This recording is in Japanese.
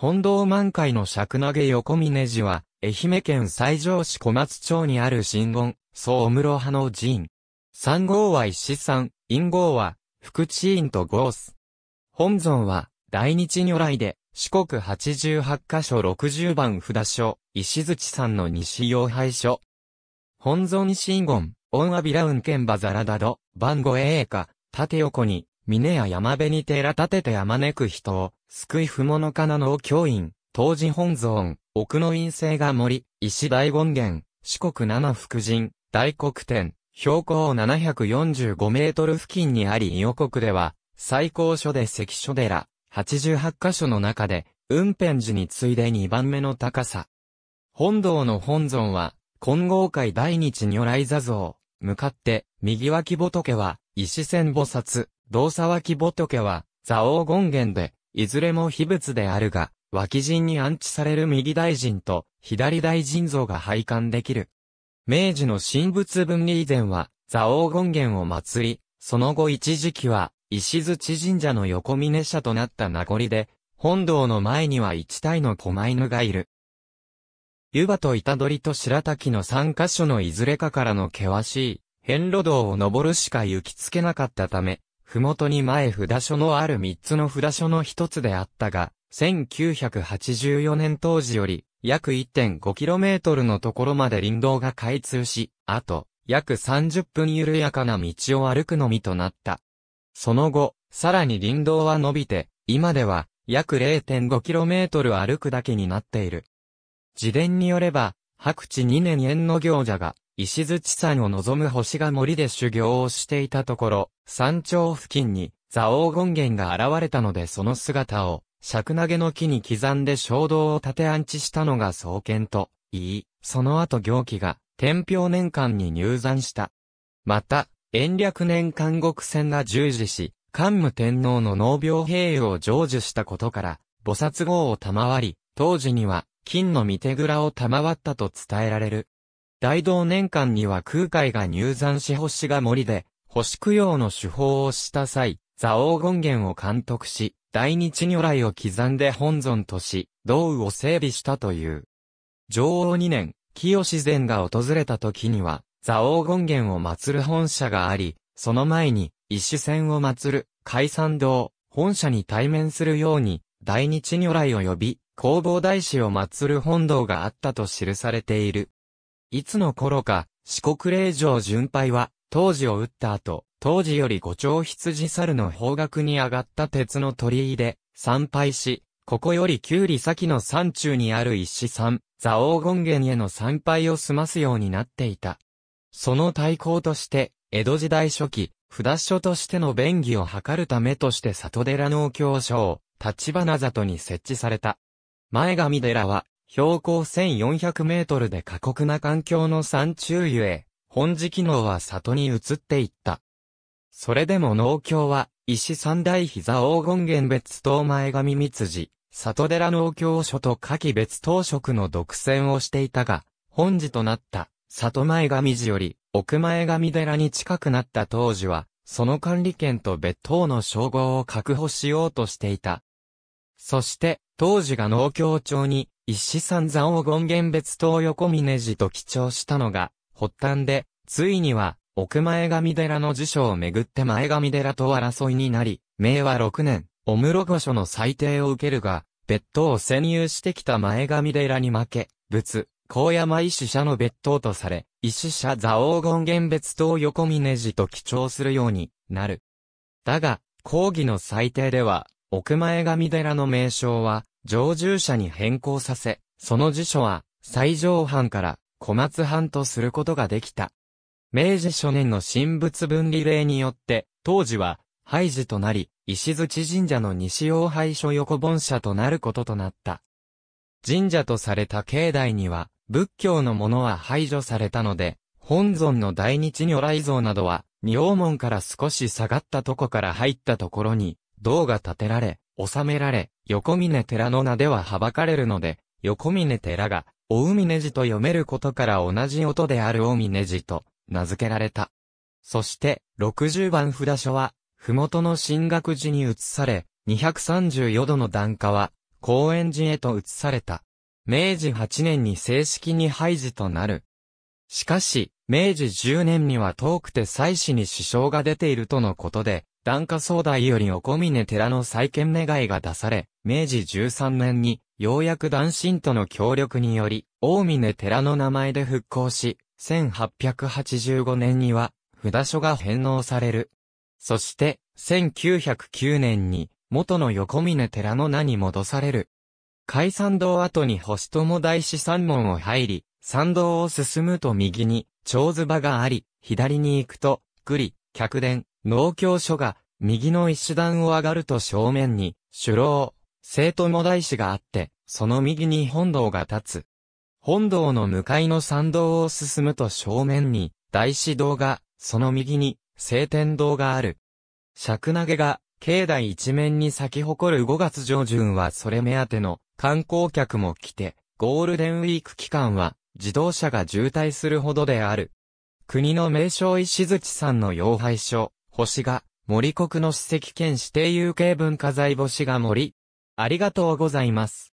本堂満開の尺投げ横峰寺は、愛媛県西条市小松町にある新言、総室派の寺院。三号は石山、陰号は、福知院とゴース。本尊は、大日如来で、四国八十八箇所六十番札所、石槌さんの西洋廃所。本尊神言、恩阿アビラウンケンバザラダド、番号 A か、縦横に、峰や山辺に寺建てて山根く人を、救い不物かなを教員、当時本尊、奥の陰性が森、石大権現、四国七福神、大黒天、標高745メートル付近にあり、伊予国では、最高所で関所寺、88カ所の中で、雲辺寺に次いで2番目の高さ。本堂の本尊は、金剛界大日如来座像、向かって、右脇仏は、石仙菩薩、道沢木仏は、蔵王権現で、いずれも秘仏であるが、脇陣に安置される右大臣と左大臣像が拝観できる。明治の神仏分離以前は、蔵王権現を祭り、その後一時期は、石槌神社の横峰社となった名残で、本堂の前には一体の狛犬がいる。湯葉と板取と白滝の三箇所のいずれかからの険しい、遍路道を登るしか行きつけなかったため、ふもとに前札所のある三つの札所の一つであったが、1984年当時より、約 1.5km のところまで林道が開通し、あと、約30分緩やかな道を歩くのみとなった。その後、さらに林道は伸びて、今では、約 0.5km 歩くだけになっている。自伝によれば、白地2年縁の行者が、石槌山を望む星が森で修行をしていたところ、山頂付近に、座王権現が現れたのでその姿を、尺投げの木に刻んで衝動を立て安置したのが創建と、言い、その後行基が、天平年間に入山した。また、延暦年間国戦が従事し、桓武天皇の農病併用を成就したことから、菩薩号を賜り、当時には、金の御手蔵を賜ったと伝えられる。大同年間には空海が入山し星が森で、星供養の手法をした際、蔵王権現を監督し、大日如来を刻んで本尊とし、道雨を整備したという。上王2年、清善が訪れた時には、蔵王権現を祀る本社があり、その前に、石線を祀る、海山堂、本社に対面するように、大日如来を呼び、弘法大師を祀る本堂があったと記されている。いつの頃か、四国霊場巡拝は、当時を打った後、当時より五丁羊猿の方角に上がった鉄の鳥居で、参拝し、ここより九里先の山中にある石山、座王権現への参拝を済ますようになっていた。その対抗として、江戸時代初期、札所としての便宜を図るためとして里寺農協所を、立花里に設置された。前上寺は、標高1400メートルで過酷な環境の山中ゆえ、本地機能は里に移っていった。それでも農協は、石三大膝黄金源別島前髪三辻、里寺農協所と夏季別当職の独占をしていたが、本地となった、里前髪寺より、奥前髪寺に近くなった当時は、その管理権と別島の称号を確保しようとしていた。そして、当時が農協庁に、一石山座を権現別東横峰寺と記帳したのが、発端で、ついには、奥前神寺の辞書をめぐって前神寺と争いになり、明和6年、お室御所の裁定を受けるが、別当を占有してきた前神寺に負け、仏、高山石社の別当とされ、石社座王権現別当横峰寺と記帳するようになる。だが、講義の裁定では、奥前神寺の名称は、常住者に変更させ、その辞書は、最上藩から小松藩とすることができた。明治初年の神仏分離令によって、当時は、廃寺となり、石槌神社の西大廃所横本社となることとなった。神社とされた境内には、仏教のものは排除されたので、本尊の大日如来像などは、仁王門から少し下がったとこから入ったところに、銅が建てられ、収められ、横峰寺の名でははばかれるので、横峰寺が、海ねじと読めることから同じ音である大峰寺と名付けられた。そして、60番札所は、麓の進学寺に移され、234度の段下は、高円寺へと移された。明治8年に正式に廃寺となる。しかし、明治10年には遠くて祭祀に支障が出ているとのことで、檀家総代よりお小峰寺の再建願いが出され、明治13年に、ようやく断信との協力により、大峰寺の名前で復興し、1885年には、札所が返納される。そして、1909年に、元の横峰寺の名に戻される。海散道後に星友大師山門を入り、参道を進むと右に、長図場があり、左に行くと、栗、客殿、農協所が、右の一段を上がると正面に、首老、生徒も大師があって、その右に本堂が立つ。本堂の向かいの参道を進むと正面に、大師堂が、その右に、聖天堂がある。尺投げが、境内一面に咲き誇る5月上旬はそれ目当ての観光客も来て、ゴールデンウィーク期間は自動車が渋滞するほどである。国の名称石槌さんの要拝所、星が、森国の史跡兼指定有形文化財星が森。ありがとうございます。